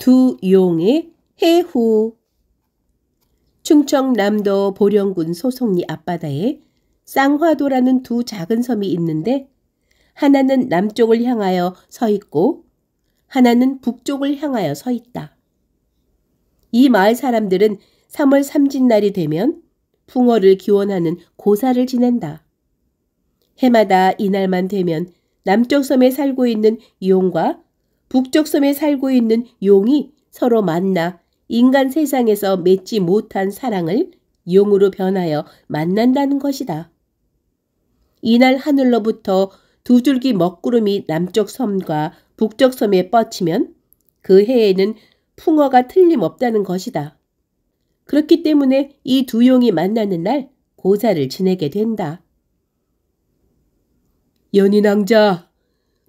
두 용의 해후 충청남도 보령군 소송리 앞바다에 쌍화도라는 두 작은 섬이 있는데 하나는 남쪽을 향하여 서 있고 하나는 북쪽을 향하여 서 있다. 이 마을 사람들은 3월 삼진날이 되면 풍어를 기원하는 고사를 지낸다. 해마다 이날만 되면 남쪽 섬에 살고 있는 용과 북쪽 섬에 살고 있는 용이 서로 만나 인간 세상에서 맺지 못한 사랑을 용으로 변하여 만난다는 것이다. 이날 하늘로부터 두 줄기 먹구름이 남쪽 섬과 북쪽 섬에 뻗치면 그 해에는 풍어가 틀림없다는 것이다. 그렇기 때문에 이 두 용이 만나는 날 고사를 지내게 된다. 연인왕자,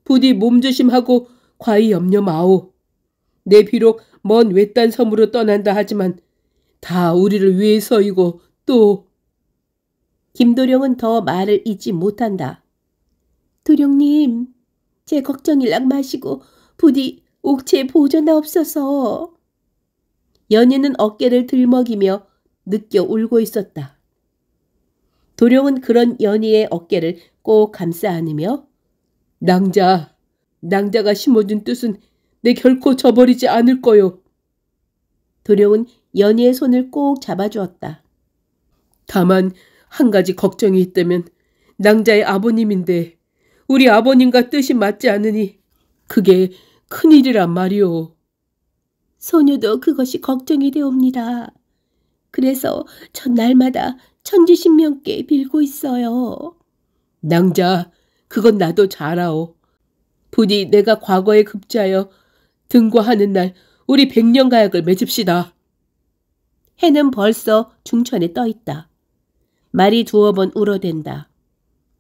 부디 몸조심하고 과히 염려 마오. 내 비록 먼 외딴 섬으로 떠난다 하지만 다 우리를 위해서이고 또 김도령은 더 말을 잊지 못한다. 도령님, 제 걱정일락 마시고 부디 옥체 보존하옵소서. 연인은 어깨를 들먹이며 느껴 울고 있었다. 도룡은 그런 연희의 어깨를 꼭 감싸 안으며 낭자, 낭자가 심어준 뜻은 내 결코 저버리지 않을 거요. 도룡은 연희의 손을 꼭 잡아주었다. 다만 한 가지 걱정이 있다면 낭자의 아버님인데 우리 아버님과 뜻이 맞지 않으니 그게 큰일이란 말이오. 소녀도 그것이 걱정이 되옵니다. 그래서 전날마다 천지신명께 빌고 있어요. 낭자, 그건 나도 잘 아오. 부디 내가 과거에 급제하여 등과하는 날 우리 백년가약을 맺읍시다. 해는 벌써 중천에 떠있다. 말이 두어 번 울어댄다.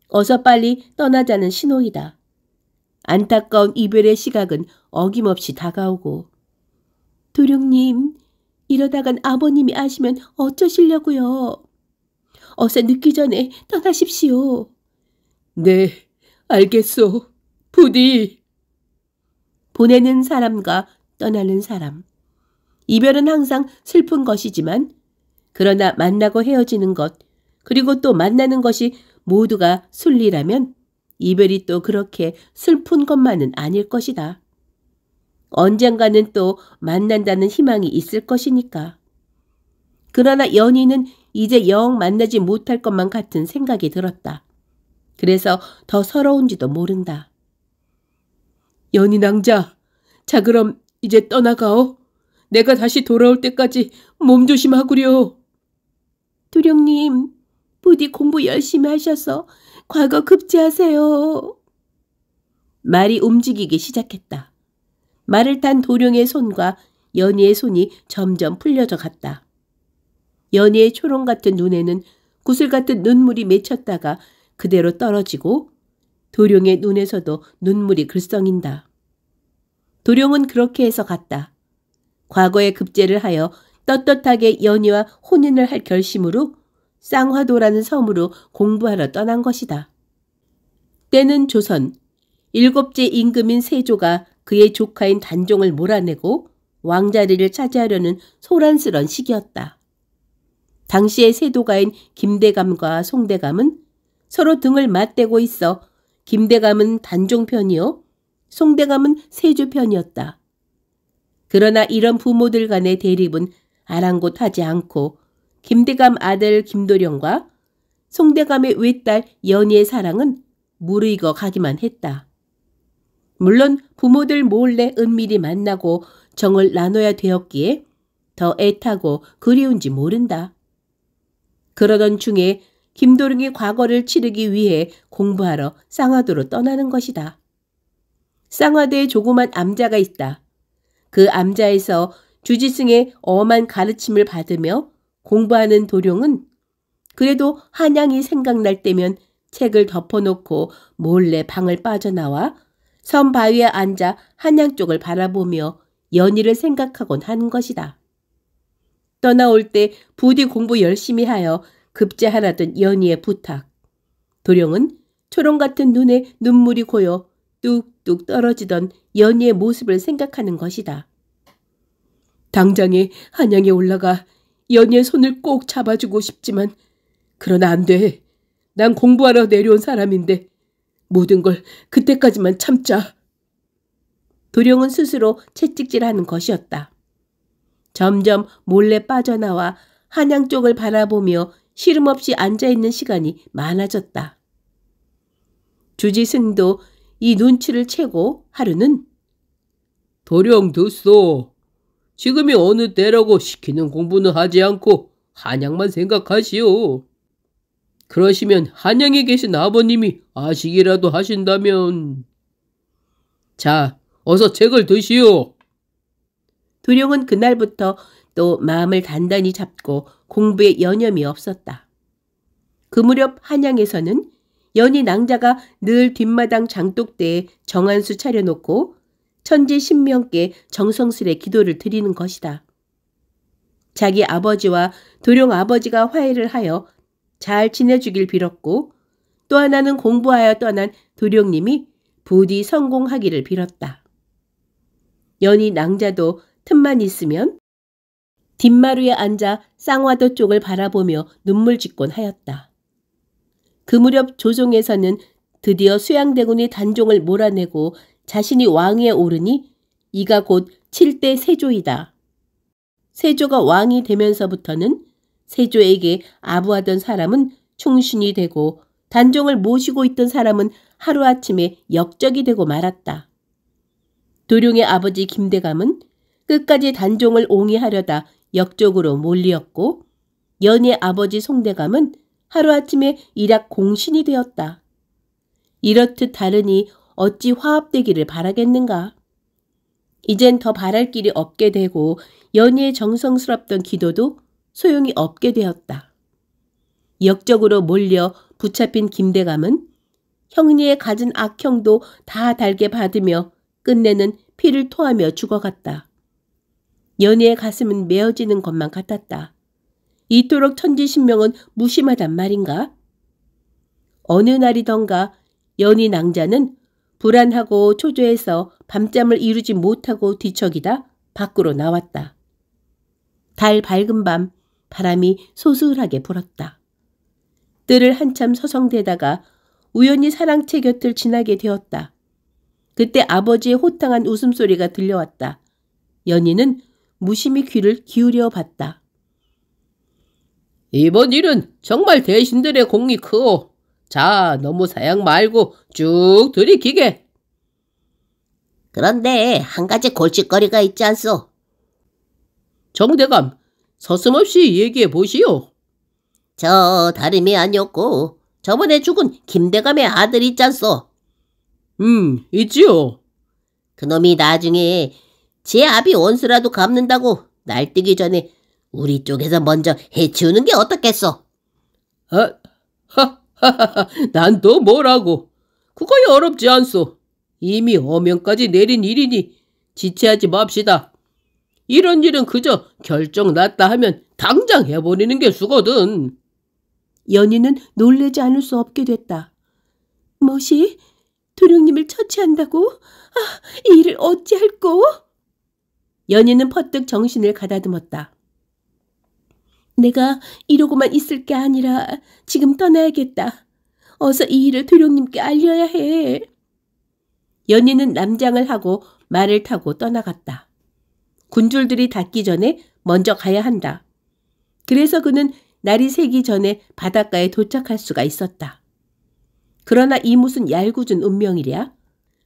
어서 빨리 떠나자는 신호이다. 안타까운 이별의 시각은 어김없이 다가오고 도령님, 이러다간 아버님이 아시면 어쩌시려고요. 어서 늦기 전에 떠나십시오. 네, 알겠소. 부디. 보내는 사람과 떠나는 사람. 이별은 항상 슬픈 것이지만 그러나 만나고 헤어지는 것 그리고 또 만나는 것이 모두가 순리라면 이별이 또 그렇게 슬픈 것만은 아닐 것이다. 언젠가는 또 만난다는 희망이 있을 것이니까. 그러나 연희는 이제 영 만나지 못할 것만 같은 생각이 들었다. 그래서 더 서러운지도 모른다. 연희 낭자, 자 그럼 이제 떠나가오. 내가 다시 돌아올 때까지 몸 조심하구려. 두령님, 부디 공부 열심히 하셔서 과거 급제하세요. 말이 움직이기 시작했다. 말을 탄도령의 손과 연희의 손이 점점 풀려져 갔다. 연희의 초롱 같은 눈에는 구슬 같은 눈물이 맺혔다가 그대로 떨어지고 도령의 눈에서도 눈물이 글썽인다. 도령은 그렇게 해서 갔다. 과거에 급제를 하여 떳떳하게 연희와 혼인을 할 결심으로 쌍화도라는 섬으로 공부하러 떠난 것이다. 때는 조선, 일곱째 임금인 세조가 그의 조카인 단종을 몰아내고 왕자리를 차지하려는 소란스런 시기였다. 당시의 세도가인 김대감과 송대감은 서로 등을 맞대고 있어 김대감은 단종 편이요 송대감은 세조 편이었다. 그러나 이런 부모들 간의 대립은 아랑곳하지 않고 김대감 아들 김도령과 송대감의 외딸 연희의 사랑은 무르익어 가기만 했다. 물론 부모들 몰래 은밀히 만나고 정을 나눠야 되었기에 더 애타고 그리운지 모른다. 그러던 중에 김도령이 과거를 치르기 위해 공부하러 쌍화도로 떠나는 것이다. 쌍화도에 조그만 암자가 있다. 그 암자에서 주지승의 엄한 가르침을 받으며 공부하는 도룡은 그래도 한양이 생각날 때면 책을 덮어놓고 몰래 방을 빠져나와 섬 바위에 앉아 한양 쪽을 바라보며 연희를 생각하곤 한 것이다. 떠나올 때 부디 공부 열심히 하여 급제하라던 연희의 부탁. 도령은 초롱 같은 눈에 눈물이 고여 뚝뚝 떨어지던 연희의 모습을 생각하는 것이다. 당장에 한양에 올라가 연희의 손을 꼭 잡아주고 싶지만 그러나 안 돼. 난 공부하러 내려온 사람인데 모든 걸 그때까지만 참자. 도령은 스스로 채찍질하는 것이었다. 점점 몰래 빠져나와 한양 쪽을 바라보며 시름없이 앉아있는 시간이 많아졌다. 주지승도 이 눈치를 채고 하루는 도령 듣소. 지금이 어느 때라고 시키는 공부는 하지 않고 한양만 생각하시오. 그러시면 한양에 계신 아버님이 아시기라도 하신다면 자 어서 책을 드시오. 두룡은 그날부터 또 마음을 단단히 잡고 공부에 여념이 없었다. 그 무렵 한양에서는 연희 낭자가 늘 뒷마당 장독대에 정한수 차려놓고 천지 신명께 정성스레 기도를 드리는 것이다. 자기 아버지와 도룡 아버지가 화해를 하여 잘 지내주길 빌었고 또 하나는 공부하여 떠난 도령님이 부디 성공하기를 빌었다. 연이 낭자도 틈만 있으면 뒷마루에 앉아 쌍화도 쪽을 바라보며 눈물 짓곤 하였다. 그 무렵 조종에서는 드디어 수양대군이 단종을 몰아내고 자신이 왕위에 오르니 이가 곧 7대 세조이다. 세조가 왕이 되면서부터는 세조에게 아부하던 사람은 충신이 되고 단종을 모시고 있던 사람은 하루아침에 역적이 되고 말았다. 도룡의 아버지 김대감은 끝까지 단종을 옹이하려다 역적으로 몰리었고 연의 아버지 송대감은 하루아침에 일약 공신이 되었다. 이렇듯 다르니 어찌 화합되기를 바라겠는가. 이젠 더 바랄 길이 없게 되고 연희의 정성스럽던 기도도 소용이 없게 되었다. 역적으로 몰려 붙잡힌 김대감은 형리에 가진 악형도 다 달게 받으며 끝내는 피를 토하며 죽어갔다. 연희의 가슴은 메어지는 것만 같았다. 이토록 천지신명은 무심하단 말인가? 어느 날이던가 연희 낭자는 불안하고 초조해서 밤잠을 이루지 못하고 뒤척이다 밖으로 나왔다. 달 밝은 밤 바람이 소슬하게 불었다. 뜰을 한참 서성대다가 우연히 사랑채 곁을 지나게 되었다. 그때 아버지의 호탕한 웃음소리가 들려왔다. 연희는 무심히 귀를 기울여 봤다. 이번 일은 정말 대신들의 공이 크오. 자, 너무 사양 말고 쭉 들이키게. 그런데 한 가지 골칫거리가 있지 않소. 정대감, 서슴없이 얘기해 보시오. 저 다름이 아니었고 저번에 죽은 김대감의 아들 있잖소. 음, 있지요. 그놈이 나중에 제 아비 원수라도 갚는다고 날뛰기 전에 우리 쪽에서 먼저 해치우는 게어떻겠소 아, 하하하하, 난 또 뭐라고. 그거야 어렵지 않소. 이미 어명까지 내린 일이니 지체하지 맙시다. 이런 일은 그저 결정 났다 하면 당장 해버리는 게 수거든. 연희는 놀래지 않을 수 없게 됐다. 뭐시? 도령님을 처치한다고? 아, 이 일을 어찌할꼬? 연희는 퍼뜩 정신을 가다듬었다. 내가 이러고만 있을 게 아니라 지금 떠나야겠다. 어서 이 일을 도령님께 알려야 해. 연희는 남장을 하고 말을 타고 떠나갔다. 군졸들이 닿기 전에 먼저 가야 한다. 그래서 그는 날이 새기 전에 바닷가에 도착할 수가 있었다. 그러나 이 무슨 얄궂은 운명이랴?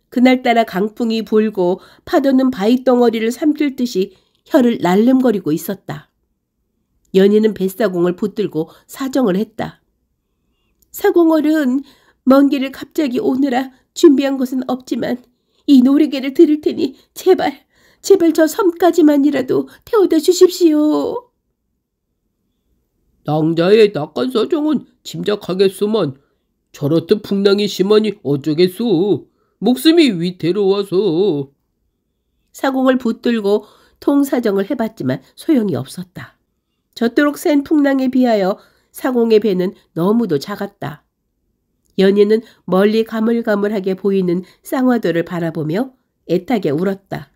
그날따라 강풍이 불고 파도는 바위 덩어리를 삼킬 듯이 혀를 날름거리고 있었다. 연인은 뱃사공을 붙들고 사정을 했다. 사공월은 먼 길을 갑자기 오느라 준비한 것은 없지만 이노래개를 들을 테니 제발 제발 저 섬까지만이라도 태워다 주십시오. 낭자의 낙관 사정은 짐작하겠으만 저렇듯 풍랑이 심하니 어쩌겠소. 목숨이 위태로워서. 사공을 붙들고 통사정을 해봤지만 소용이 없었다. 저토록 센 풍랑에 비하여 사공의 배는 너무도 작았다. 연인은 멀리 가물가물하게 보이는 쌍화도를 바라보며 애타게 울었다.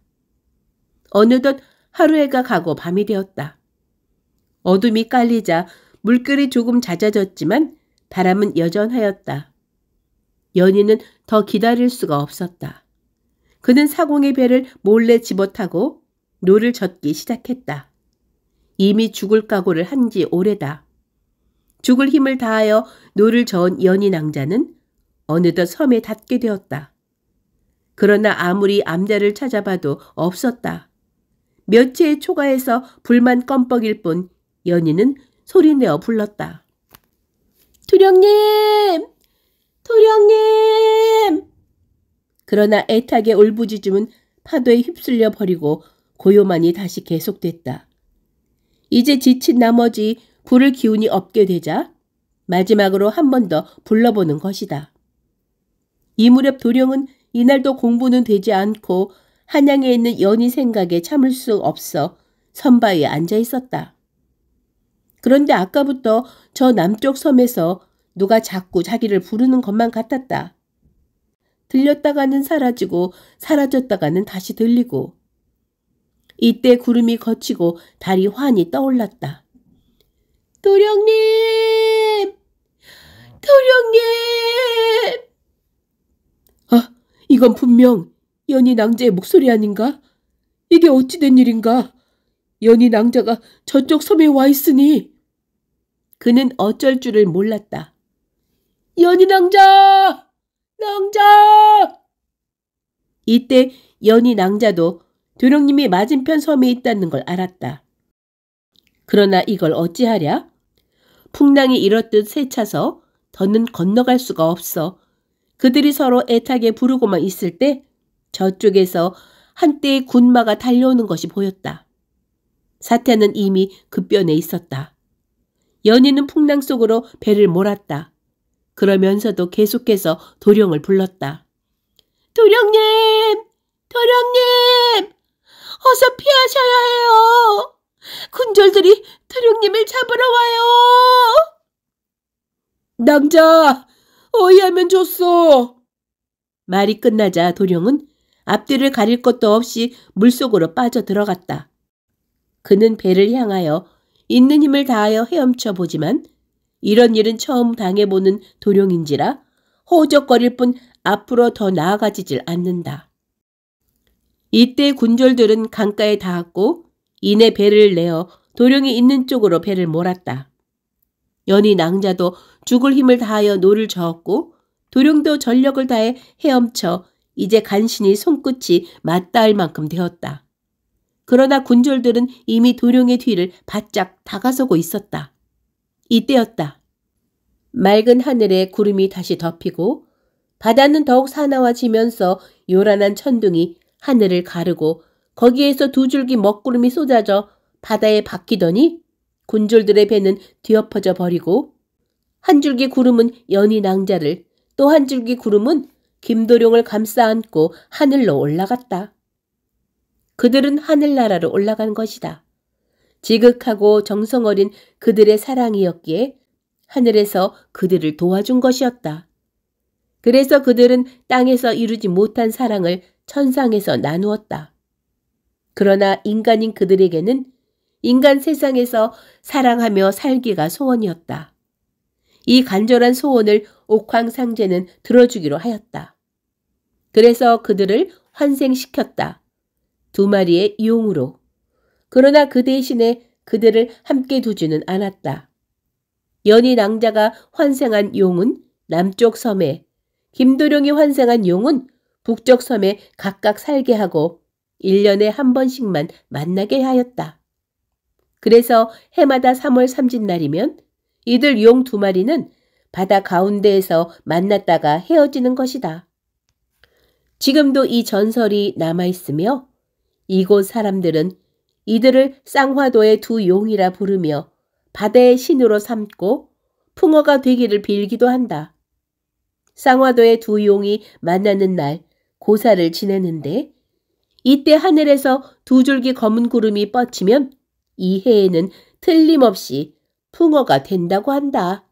어느덧 하루해가 가고 밤이 되었다. 어둠이 깔리자 물결이 조금 잦아졌지만 바람은 여전하였다. 연인은더 기다릴 수가 없었다. 그는 사공의 배를 몰래 집어타고 노를 젓기 시작했다. 이미 죽을 각오를 한 지 오래다. 죽을 힘을 다하여 노를 저은 연인 낭자는 어느덧 섬에 닿게 되었다. 그러나 아무리 암자를 찾아봐도 없었다. 며칠 초과해서 불만 껌뻑일 뿐연희는 소리내어 불렀다. 도령님도령님 그러나 애타게 울부짖음은 파도에 휩쓸려 버리고 고요만이 다시 계속됐다. 이제 지친 나머지 불을 기운이 없게 되자 마지막으로 한 번 더 불러보는 것이다. 이무렵 도령은 이날도 공부는 되지 않고 한양에 있는 연희 생각에 참을 수 없어 선바위에 앉아 있었다. 그런데 아까부터 저 남쪽 섬에서 누가 자꾸 자기를 부르는 것만 같았다. 들렸다가는 사라지고 사라졌다가는 다시 들리고 이때 구름이 걷히고 달이 환히 떠올랐다. 도령님! 도령님! 아, 이건 분명 연희 낭자의 목소리 아닌가? 이게 어찌 된 일인가? 연희 낭자가 저쪽 섬에 와 있으니 그는 어쩔 줄을 몰랐다. 연희 낭자! 낭자! 이때 연희 낭자도 도령님이 맞은편 섬에 있다는 걸 알았다. 그러나 이걸 어찌하랴? 풍랑이 이렇듯 세차서 더는 건너갈 수가 없어. 그들이 서로 애타게 부르고만 있을 때 저쪽에서 한때의 군마가 달려오는 것이 보였다. 사태는 이미 급변에 있었다. 연인은 풍랑 속으로 배를 몰았다. 그러면서도 계속해서 도령을 불렀다. 도령님! 도령님! 어서 피하셔야 해요! 군졸들이 도령님을 잡으러 와요! 남자! 어이하면 줬어! 말이 끝나자 도령은 앞뒤를 가릴 것도 없이 물속으로 빠져 들어갔다. 그는 배를 향하여 있는 힘을 다하여 헤엄쳐 보지만 이런 일은 처음 당해보는 도룡인지라 허우적거릴 뿐 앞으로 더 나아가지질 않는다. 이때 군졸들은 강가에 닿았고 이내 배를 내어 도룡이 있는 쪽으로 배를 몰았다. 연이 낭자도 죽을 힘을 다하여 노를 저었고 도룡도 전력을 다해 헤엄쳐 이제 간신히 손끝이 맞닿을 만큼 되었다. 그러나 군졸들은 이미 도룡의 뒤를 바짝 다가서고 있었다. 이때였다. 맑은 하늘에 구름이 다시 덮이고 바다는 더욱 사나워지면서 요란한 천둥이 하늘을 가르고 거기에서 두 줄기 먹구름이 쏟아져 바다에 박히더니 군졸들의 배는 뒤엎어져 버리고 한 줄기 구름은 연이 낭자를 또 한 줄기 구름은 김도룡을 감싸 안고 하늘로 올라갔다. 그들은 하늘나라로 올라간 것이다. 지극하고 정성어린 그들의 사랑이었기에 하늘에서 그들을 도와준 것이었다. 그래서 그들은 땅에서 이루지 못한 사랑을 천상에서 나누었다. 그러나 인간인 그들에게는 인간 세상에서 사랑하며 살기가 소원이었다. 이 간절한 소원을 옥황상제는 들어주기로 하였다. 그래서 그들을 환생시켰다. 두 마리의 용으로. 그러나 그 대신에 그들을 함께 두지는 않았다. 연희 낭자가 환생한 용은 남쪽 섬에, 김도령이 환생한 용은 북쪽 섬에 각각 살게 하고 1년에 한 번씩만 만나게 하였다. 그래서 해마다 3월 3진날이면 이들 용 두 마리는 바다 가운데에서 만났다가 헤어지는 것이다. 지금도 이 전설이 남아있으며 이곳 사람들은 이들을 쌍화도의 두 용이라 부르며 바다의 신으로 삼고 풍어가 되기를 빌기도 한다. 쌍화도의 두 용이 만나는 날 고사를 지내는데 이때 하늘에서 두 줄기 검은 구름이 뻗치면 이 해에는 틀림없이 풍어가 된다고 한다.